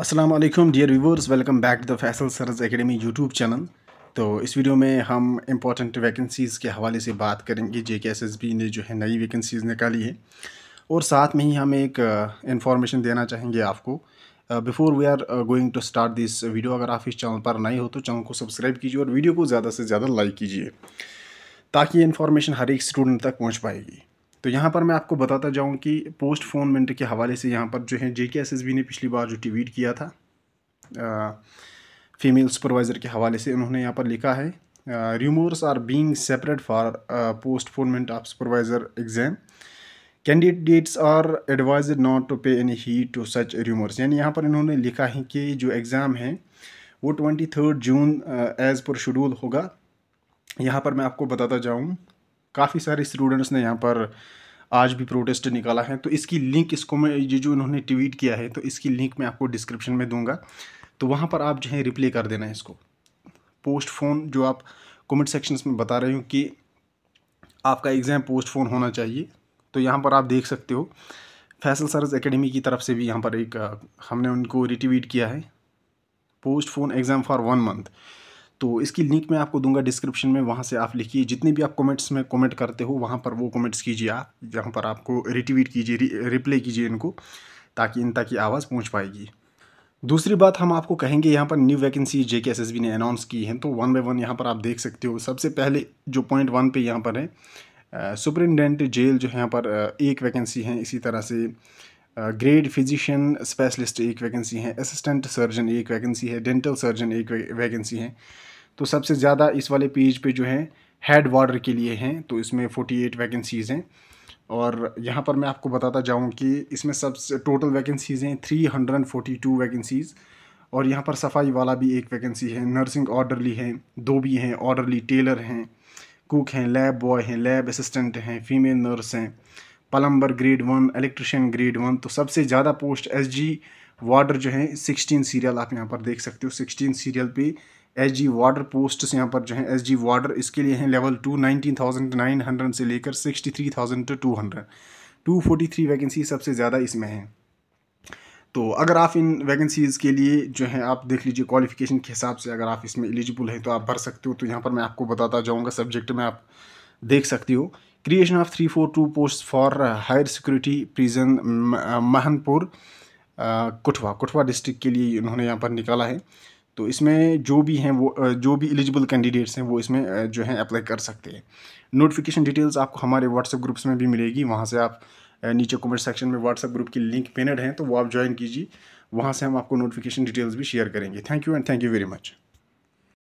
Aslam dear viewers welcome back to the Faisal Saraj academy YouTube channel तो इस video में हम इम्पॉर्टेंट वैकेंसीज़ के हवाले से बात करेंगे जे के एस एस बी ने जो है नई वैकेंसीज़ निकाली है और साथ में ही हम एक इन्फॉर्मेशन uh, देना चाहेंगे आपको before we are going to start this video अगर आप इस चैनल पर नए हो तो चैनल को सब्सक्राइब कीजिए और वीडियो को ज़्यादा से ज़्यादा लाइक कीजिए ताकि ये इन्फॉर्मेशन हर एक स्टूडेंट तक पहुँच पाएगी तो यहाँ पर मैं आपको बताता जाऊँ कि पोस्ट फोन के हवाले से यहाँ पर जो है जे ने पिछली बार जो ट्वीट किया था आ, फीमेल सुपरवाइज़र के हवाले से उन्होंने यहाँ पर लिखा है rumours are being separate for postponement of supervisor exam candidates are advised not to pay any heed to such rumours यानी यहाँ पर इन्होंने लिखा है कि जो एग्ज़ाम है वो twenty third June as per schedule होगा यहाँ पर मैं आपको बताता जाऊँ काफ़ी सारे स्टूडेंट्स ने यहाँ पर आज भी प्रोटेस्ट निकाला है तो इसकी लिंक इसको मैं ये जो इन्होंने ट्वीट किया है तो इसकी लिंक मैं आपको डिस्क्रिप्शन में दूंगा तो वहाँ पर आप जो है रिप्ले कर देना है इसको पोस्ट फोन जो आप कमेंट सेक्शन में बता रहे हो कि आपका एग्ज़ाम पोस्ट फोन होना चाहिए तो यहाँ पर आप देख सकते हो फैसल सरज एकेडमी की तरफ से भी यहाँ पर एक हमने उनको रिट्वीट किया है postpone exam for one month तो इसकी लिंक मैं आपको दूंगा डिस्क्रिप्शन में वहाँ से आप लिखिए जितने भी आप कमेंट्स में कमेंट करते हो वहाँ पर वो कमेंट्स कीजिए आप जहाँ पर आपको रिट्वीट कीजिए रिप्लाई कीजिए इनको ताकि इन तक की आवाज़ पहुँच पाएगी दूसरी बात हम आपको कहेंगे यहाँ पर new vacancy J K S S B ने अनाउंस की है तो वन बाई वन यहाँ पर आप देख सकते हो सबसे पहले जो पॉइंट वन पर यहाँ पर है सुपरिटेंडेंट जेल जो है यहाँ पर एक वैकेंसी है इसी तरह से ग्रेड फिजिशियन स्पेशलिस्ट एक वैकेंसी है असिस्टेंट सर्जन एक वैकेंसी है डेंटल सर्जन एक वैकेंसी है तो सबसे ज़्यादा इस वाले पेज पे जो है हेड वार्डर के लिए हैं तो इसमें 48 एट वैकेंसीज़ हैं और यहाँ पर मैं आपको बताता जाऊँ कि इसमें सबसे टोटल वैकेंसीज़ हैं three hundred and two vacancies और यहाँ पर सफाई वाला भी एक वैकेंसी है नर्सिंग ऑर्डरली हैं दो भी हैं ऑर्डरली टेलर हैं कुक हैं लैब बॉय हैं लैब असिस्टेंट हैं फीमेल नर्स हैं plumber grade one electrician grade one तो सबसे ज़्यादा पोस्ट एस जी वार्डर जो है सिक्सटीन सीरियल आप यहाँ पर देख सकते हो सिक्सटीन सीरियल पे एस जी वार्डर पोस्ट्स यहाँ पर जो है एस जी वार्डर इसके लिए हैं level two nineteen thousand nine hundred से लेकर sixty three thousand two hundred two forty three vacancy सबसे ज़्यादा इसमें हैं तो अगर आप इन वैकेंसीज़ के लिए जो है आप देख लीजिए क्वालिफिकेशन के हिसाब से अगर आप इसमें एलिजिबल हैं तो आप भर सकते हो तो यहाँ पर मैं आपको बताता जाऊँगा सब्जेक्ट में आप देख सकते हो creation of 342 posts for uh, higher security prison Mahanpur Kathua Kathua district के लिए इन्होंने यहाँ पर निकाला है तो इसमें जो भी हैं वो uh, जो भी एलिजिबल कैंडिडेट्स हैं वो इसमें uh, जो हैं अप्लाई कर सकते हैं नोटिफिकेशन डिटेल्स आपको हमारे व्हाट्सएप ग्रुप्स में भी मिलेगी वहाँ से आप uh, नीचे कमेंट सेक्शन में व्हाट्सएप ग्रुप की लिंक पेनड है तो वो आप ज्वाइन कीजिए वहाँ से हम आपको नोटिफिकेशन डिटेल्स भी शेयर करेंगे thank you and thank you very much